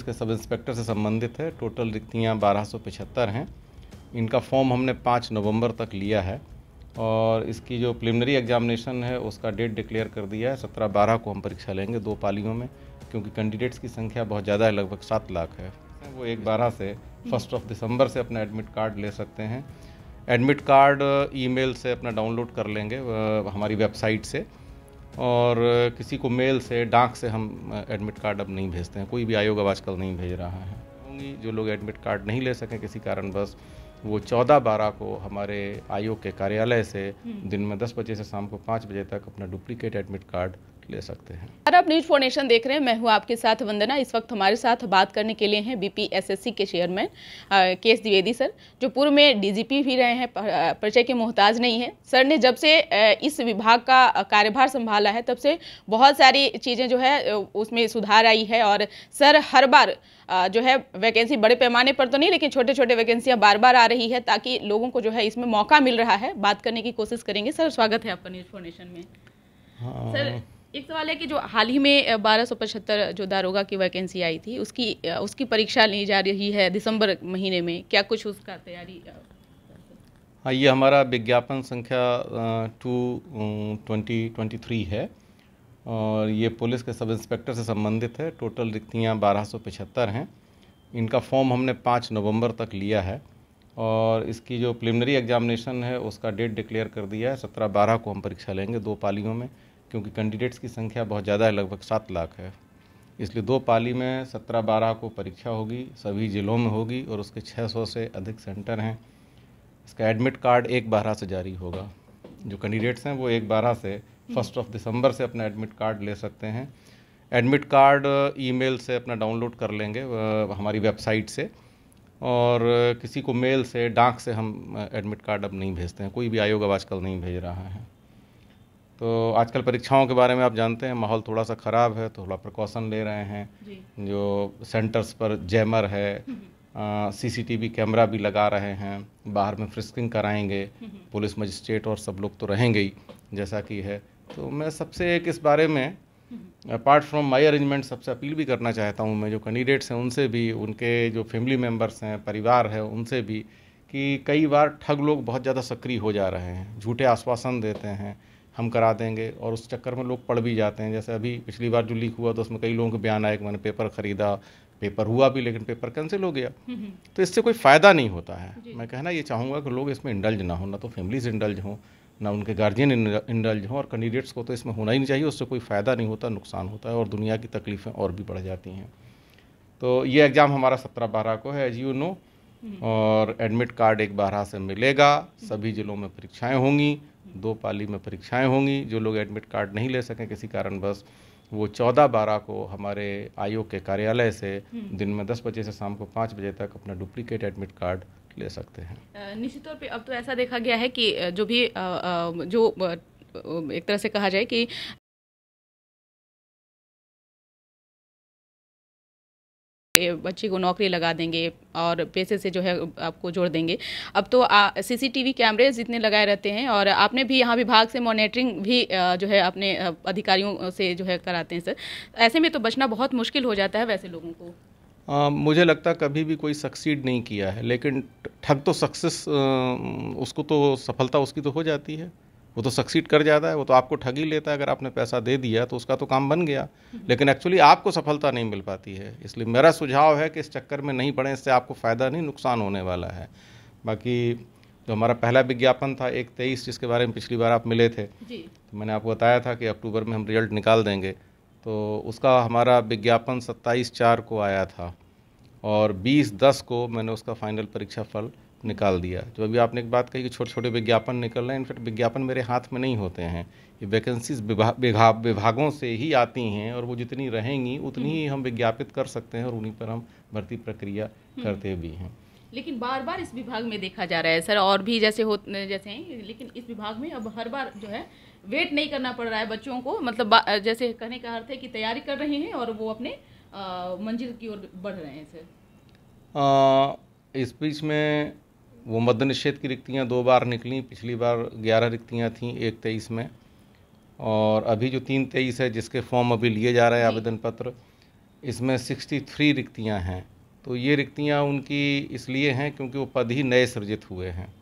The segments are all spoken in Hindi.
इसके सब इंस्पेक्टर से संबंधित है टोटल रिक्तियाँ बारह हैं इनका फॉर्म हमने पाँच नवंबर तक लिया है और इसकी जो प्रिलिमिनरी एग्जामिनेशन है उसका डेट डिक्लेयर कर दिया है सत्रह बारह को हम परीक्षा लेंगे दो पालियों में क्योंकि कैंडिडेट्स की संख्या बहुत ज़्यादा है लगभग सात लाख है वो एक बारह से फर्स्ट ऑफ दिसंबर से अपना एडमिट कार्ड ले सकते हैं एडमिट कार्ड ईमेल से अपना डाउनलोड कर लेंगे हमारी वेबसाइट से और किसी को मेल से डाक से हम एडमिट कार्ड अब नहीं भेजते हैं कोई भी आयोग अब आजकल नहीं भेज रहा है होंगी जो लोग एडमिट कार्ड नहीं ले सकें किसी कारणवश वो चौदह बारह को हमारे आयोग के कार्यालय से हम्म। दिन में दस बजे से शाम को पाँच बजे तक अपना डुप्लीकेट एडमिट कार्ड ले सकते हैं आप न्यूज फाउंडेशन देख रहे हैं मैं हूँ आपके साथ वंदना इस वक्त हमारे साथ बात करने के लिए हैं बीपीएसएससी के चेयरमैन के एस द्विवेदी सर जो पूर्व में डीजीपी भी रहे हैं परिचय के मोहताज नहीं है सर ने जब से इस विभाग का कार्यभार संभाला है तब से बहुत सारी चीज़ें जो है उसमें सुधार आई है और सर हर बार जो है वैकेंसी बड़े पैमाने पर तो नहीं लेकिन छोटे छोटे वैकेंसियां बार बार आ रही है ताकि लोगों को जो है इसमें मौका मिल रहा है बात करने की कोशिश करेंगे सर स्वागत है आपका न्यूज फाउंडेशन में हाँ। सर एक सवाल है कि जो हाल ही में बारह सौ पचहत्तर जो दारोगा की वैकेंसी आई थी उसकी उसकी परीक्षा ली जा रही है दिसंबर महीने में क्या कुछ उसका तैयारी हाँ ये हमारा विज्ञापन संख्या टू ट्वेंटी ट्वेंटी थ्री है और ये पुलिस के सब इंस्पेक्टर से संबंधित है टोटल रिक्तियाँ बारह सौ पचहत्तर हैं इनका फॉर्म हमने पाँच नवंबर तक लिया है और इसकी जो प्रिलिमिनरी एग्जामिनेशन है उसका डेट डिक्लेयर कर दिया है सत्रह बारह को हम परीक्षा लेंगे दो पालियों में क्योंकि कैंडिडेट्स की संख्या बहुत ज़्यादा है लगभग सात लाख है इसलिए दो पाली में सत्रह बारह को परीक्षा होगी सभी ज़िलों में होगी और उसके छः सौ से अधिक सेंटर हैं इसका एडमिट कार्ड एक बारह से जारी होगा जो कैंडिडेट्स हैं वो एक बारह से फर्स्ट ऑफ दिसंबर से अपना एडमिट कार्ड ले सकते हैं एडमिट कार्ड ईमेल से अपना डाउनलोड कर लेंगे uh, हमारी वेबसाइट से और uh, किसी को मेल से डाक से हम एडमिट uh, कार्ड अब नहीं भेजते हैं कोई भी आयोग अब आजकल नहीं भेज रहा है तो आजकल परीक्षाओं के बारे में आप जानते हैं माहौल थोड़ा सा ख़राब है तो थोड़ा प्रिकॉशन ले रहे हैं जो सेंटर्स पर जैमर है सीसीटीवी हम्म। कैमरा भी लगा रहे हैं बाहर में फ्रिस्किंग कराएंगे हम्म। पुलिस मजिस्ट्रेट और सब लोग तो रहेंगे ही जैसा कि है तो मैं सबसे एक इस बारे में अपार्ट फ्रॉम माई अरेंजमेंट सबसे अपील भी करना चाहता हूँ मैं जो कैंडिडेट्स हैं उनसे भी उनके जो फैमिली मेम्बर्स हैं परिवार है उनसे भी कि कई बार ठग लोग बहुत ज़्यादा सक्रिय हो जा रहे हैं झूठे आश्वासन देते हैं हम करा देंगे और उस चक्कर में लोग पढ़ भी जाते हैं जैसे अभी पिछली बार जो लीक हुआ तो उसमें कई लोगों के बयान आए कि मैंने पेपर ख़रीदा पेपर हुआ भी लेकिन पेपर कैंसिल हो गया हम्म, हम्म। तो इससे कोई फ़ायदा नहीं होता है मैं कहना ये चाहूँगा कि लोग इसमें इंडल्ज ना हो ना तो फैमिलीज इंडल्ज हों ना उनके गार्जियन इंडल्ज हों और कैंडिडेट्स को तो इसमें होना ही नहीं चाहिए उससे कोई फ़ायदा नहीं होता नुकसान होता है और दुनिया की तकलीफ़ें और भी बढ़ जाती हैं तो ये एग्ज़ाम हमारा सत्रह बारह को है एज यू नो और एडमिट कार्ड एक बारह से मिलेगा सभी ज़िलों में परीक्षाएं होंगी दो पाली में परीक्षाएं होंगी जो लोग एडमिट कार्ड नहीं ले सकें किसी कारणवश वो चौदह बारह को हमारे आयोग के कार्यालय से हम्म। दिन में दस बजे से शाम को पाँच बजे तक अपना डुप्लीकेट एडमिट कार्ड ले सकते हैं निश्चित तौर पर अब तो ऐसा देखा गया है कि जो भी जो एक तरह से कहा जाए कि बच्चे को नौकरी लगा देंगे और पैसे से जो है आपको जोड़ देंगे अब तो सीसीटीवी कैमरे जितने लगाए रहते हैं और आपने भी यहाँ विभाग से मॉनिटरिंग भी जो है अपने अधिकारियों से जो है कराते हैं सर ऐसे में तो बचना बहुत मुश्किल हो जाता है वैसे लोगों को आ, मुझे लगता कभी भी कोई सक्सीड नहीं किया है लेकिन ठग तो सक्सेस उसको तो सफलता उसकी तो हो जाती है वो तो सक्सीड कर जाता है वो तो आपको ठगी लेता है अगर आपने पैसा दे दिया तो उसका तो काम बन गया हम्म। लेकिन एक्चुअली आपको सफलता नहीं मिल पाती है इसलिए मेरा सुझाव है कि इस चक्कर में नहीं पड़े इससे आपको फ़ायदा नहीं नुकसान होने वाला है बाकी जो हमारा पहला विज्ञापन था एक तेईस जिसके बारे में पिछली बार आप मिले थे तो मैंने आपको बताया था कि अक्टूबर में हम रिजल्ट निकाल देंगे तो उसका हमारा विज्ञापन सत्ताईस चार को आया था और बीस दस को मैंने उसका फाइनल परीक्षा फल निकाल दिया जो अभी आपने एक बात कही कि छोटे छोटे विज्ञापन निकल रहे हैं इनफैक्ट विज्ञापन मेरे हाथ में नहीं होते हैं ये वैकेंसीज विभाग विभागों से ही आती हैं और वो जितनी रहेंगी उतनी ही हम विज्ञापित कर सकते हैं और उन्हीं पर हम भर्ती प्रक्रिया हम्म। करते भी हैं लेकिन बार बार इस विभाग में देखा जा रहा है सर और भी जैसे हो जैसे हैं लेकिन इस विभाग में अब हर बार जो है वेट नहीं करना पड़ रहा है बच्चों को मतलब जैसे कहने का अर्थ है कि तैयारी कर रहे हैं और वो अपने मंजिल की ओर बढ़ रहे हैं सर इस बीच में वो मध्य निषेध की रिक्तियाँ दो बार निकली पिछली बार ग्यारह रिक्तियाँ थीं एक तेईस में और अभी जो तीन तेईस है जिसके फॉर्म अभी लिए जा रहे हैं आवेदन पत्र इसमें सिक्सटी थ्री रिक्तियाँ हैं तो ये रिक्तियाँ उनकी इसलिए हैं क्योंकि वो पद ही नए सृजित हुए हैं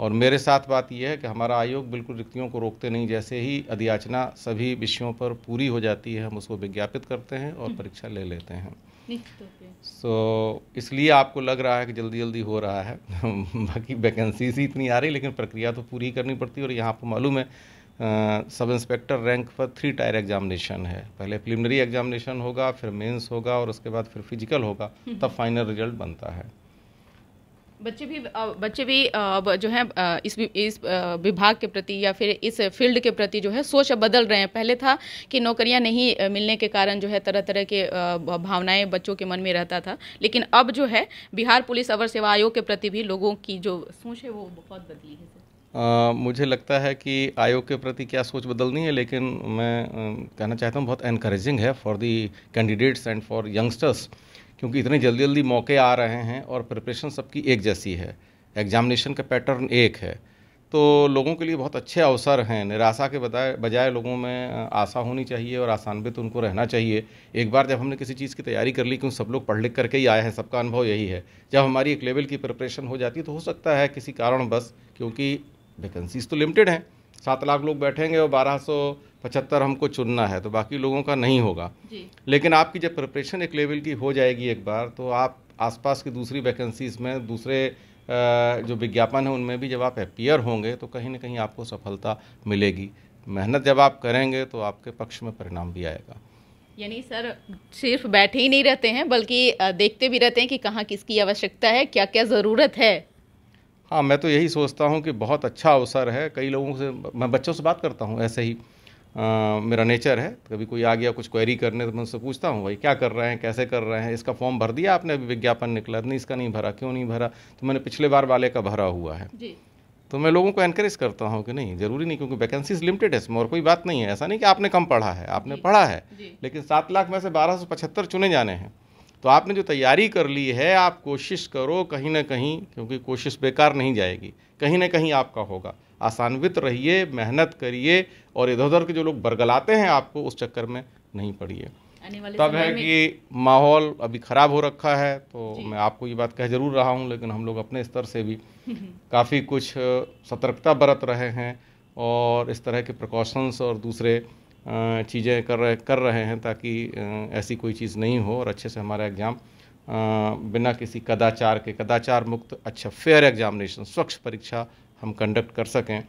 और मेरे साथ बात यह है कि हमारा आयोग बिल्कुल रिक्तियों को रोकते नहीं जैसे ही अधियाचना सभी विषयों पर पूरी हो जाती है हम उसको विज्ञापित करते हैं और हम्म। परीक्षा ले लेते हैं सो so, इसलिए आपको लग रहा है कि जल्दी जल्दी हो रहा है बाकी वैकेंसीज ही इतनी आ रही लेकिन प्रक्रिया तो पूरी करनी पड़ती है और यहाँ आपको मालूम है आ, सब इंस्पेक्टर रैंक पर थ्री टायर एग्जामिनेशन है पहले प्रिलिमिनरी एग्जामिनेशन होगा फिर मेंस होगा और उसके बाद फिर फिजिकल होगा तब फाइनल रिजल्ट बनता है बच्चे भी बच्चे भी जो है इस इस विभाग के प्रति या फिर इस फील्ड के प्रति जो है सोच बदल रहे हैं पहले था कि नौकरियां नहीं मिलने के कारण जो है तरह तरह के भावनाएं बच्चों के मन में रहता था लेकिन अब जो है बिहार पुलिस अवर सेवा आयोग के प्रति भी लोगों की जो सोच है वो बहुत बदली है आ, मुझे लगता है कि आयोग के प्रति क्या सोच बदलनी है लेकिन मैं कहना चाहता हूँ बहुत एनकरेजिंग है for the candidates and for youngsters क्योंकि इतने जल्दी जल्दी मौके आ रहे हैं और प्रिपरेशन सबकी एक जैसी है एग्जामिनेशन का पैटर्न एक है तो लोगों के लिए बहुत अच्छे अवसर हैं निराशा के बताए बजाय लोगों में आशा होनी चाहिए और आसानवित तो उनको रहना चाहिए एक बार जब हमने किसी चीज़ की तैयारी कर ली क्यों सब लोग पढ़ लिख करके ही आए हैं सबका अनुभव यही है जब हमारी एक लेवल की प्रिपरेशन हो जाती है तो हो सकता है किसी कारणवश क्योंकि वैकेंसीज़ तो लिमिटेड हैं सात लाख लोग बैठेंगे और बारह सौ पचहत्तर हमको चुनना है तो बाकी लोगों का नहीं होगा लेकिन आपकी जब प्रिपरेशन एक लेवल की हो जाएगी एक बार तो आप आसपास की दूसरी वैकेंसीज़ में दूसरे जो विज्ञापन है उनमें भी जब आप अपियर होंगे तो कहीं ना कहीं आपको सफलता मिलेगी मेहनत जब आप करेंगे तो आपके पक्ष में परिणाम भी आएगा यानी सर सिर्फ बैठे ही नहीं रहते हैं बल्कि देखते भी रहते हैं कि कहाँ किसकी आवश्यकता है क्या क्या ज़रूरत है हाँ मैं तो यही सोचता हूँ कि बहुत अच्छा अवसर है कई लोगों से मैं बच्चों से बात करता हूँ ऐसे ही आ, मेरा नेचर है कभी कोई आ गया कुछ क्वेरी करने तो मैं उनसे पूछता हूँ भाई क्या कर रहे हैं कैसे कर रहे हैं इसका फॉर्म भर दिया आपने अभी विज्ञापन निकला नहीं इसका नहीं भरा क्यों नहीं भरा तो मैंने पिछले बार वाले का भरा हुआ है जी तो मैं लोगों को एनकरेज करता हूँ कि नहीं ज़रूरी नहीं क्योंकि वैकेंसीज लिमिटेड है इसमें और कोई बात नहीं है ऐसा नहीं कि आपने कम पढ़ा है आपने पढ़ा है लेकिन सात लाख में से बारह सौ पचहत्तर चुने जाने हैं तो आपने जो तैयारी कर ली है आप कोशिश करो कहीं ना कहीं क्योंकि कोशिश बेकार नहीं जाएगी कहीं ना कहीं आपका होगा आसान्वित रहिए मेहनत करिए और इधर उधर के जो लोग बरगलाते हैं आपको उस चक्कर में नहीं पड़िए तब है कि माहौल अभी ख़राब हो रखा है तो मैं आपको ये बात कह जरूर रहा हूँ लेकिन हम लोग अपने स्तर से भी काफ़ी कुछ सतर्कता बरत रहे हैं और इस तरह के प्रिकॉशंस और दूसरे चीज़ें कर रहे कर रहे हैं ताकि ऐसी कोई चीज़ नहीं हो और अच्छे से हमारा एग्ज़ाम बिना किसी कदाचार के कदाचार मुक्त अच्छा फेयर एग्जामिनेशन स्वच्छ परीक्षा हम कंडक्ट कर सकें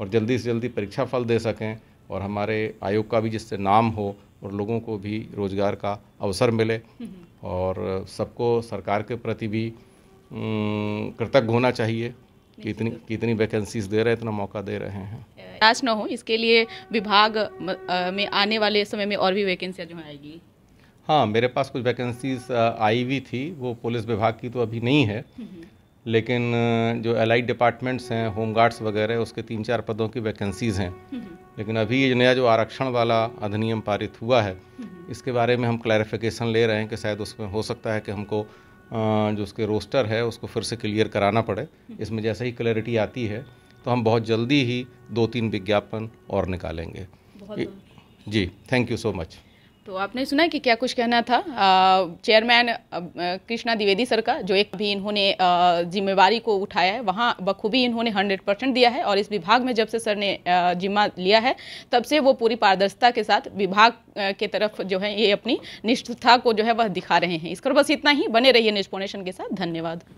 और जल्दी से जल्दी परीक्षा फल दे सकें और हमारे आयोग का भी जिससे नाम हो और लोगों को भी रोज़गार का अवसर मिले और सबको सरकार के प्रति भी कृतज्ञ होना चाहिए कि इतनी कि इतनी वैकेंसीज दे रहे हैं इतना मौका दे रहे हैं आज ना हो इसके लिए विभाग में आने वाले समय में और भी वैकेंसियाँ जो आएगी हाँ मेरे पास कुछ वैकेंसीज आई हुई थी वो पुलिस विभाग की तो अभी नहीं है लेकिन जो एलाइड डिपार्टमेंट्स हैं होम गार्ड्स वगैरह उसके तीन चार पदों की वैकेंसीज़ हैं हम्म, हम्म। लेकिन अभी ये नया जो आरक्षण वाला अधिनियम पारित हुआ है हम्म, इसके बारे में हम क्लैरिफिकेशन ले रहे हैं कि शायद उसमें हो सकता है कि हमको जो उसके रोस्टर है उसको फिर से क्लियर कराना पड़े इसमें जैसे ही क्लैरिटी आती है तो हम बहुत जल्दी ही दो तीन विज्ञापन और निकालेंगे जी थैंक यू सो मच तो आपने सुना कि क्या कुछ कहना था चेयरमैन कृष्णा द्विवेदी सर का जो एक भी इन्होंने जिम्मेवारी को उठाया है वहाँ बखूबी इन्होंने 100 परसेंट दिया है और इस विभाग में जब से सर ने जिम्मा लिया है तब से वो पूरी पारदर्शिता के साथ विभाग के तरफ जो है ये अपनी निष्ठता को जो है वह दिखा रहे हैं इस पर बस इतना ही बने रहिए निष्पोनेशन के साथ धन्यवाद